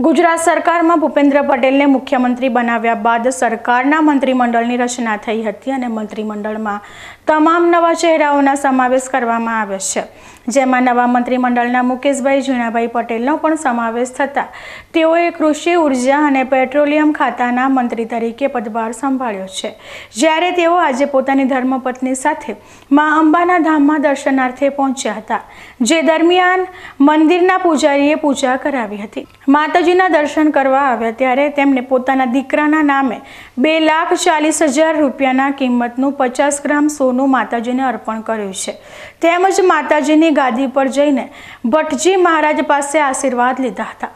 ગુજરાત સરકારમાં ભૂપેન્દ્ર પટેલને મુખ્યમંત્રી બનાવ્યા બાદ સરકારના મંત્રીમંડળની રચના થઈ હતી અને મંત્રીમંડળમાં તમામ નવા ચહેરાઓના સમાવેશ કરવામાં આવ્યો છે જેમાં નવા મંત્રીમંડળના મુકેશભાઈ ઝીણાભાઈ પટેલનો પણ સમાવેશ થતાં તેઓએ કૃષિ ઉર્જા અને પેટ્રોલિયમ ખાતાના મંત્રી તરીકે પદભાર સંભાળ્યો છે જ્યારે તેઓ આજે પોતાની ધર્મપત્ની સાથે મા અંબાના ધામમાં દર્શનાર્થે પહોંચ્યા હતા જે દરમિયાન મંદિરના પૂજારીએ પૂજા કરાવી હતી માતાજી મૂર્તિના દર્શન કરવા આવ્યા ત્યારે તેમને પોતાના દીકરાના નામે બે લાખ ચાલીસ હજાર રૂપિયાના કિંમતનું પચાસ ગ્રામ સોનું માતાજીને અર્પણ કર્યું છે તેમજ માતાજીની ગાદી પર જઈને ભટ્ટજી મહારાજ પાસે આશીર્વાદ લીધા હતા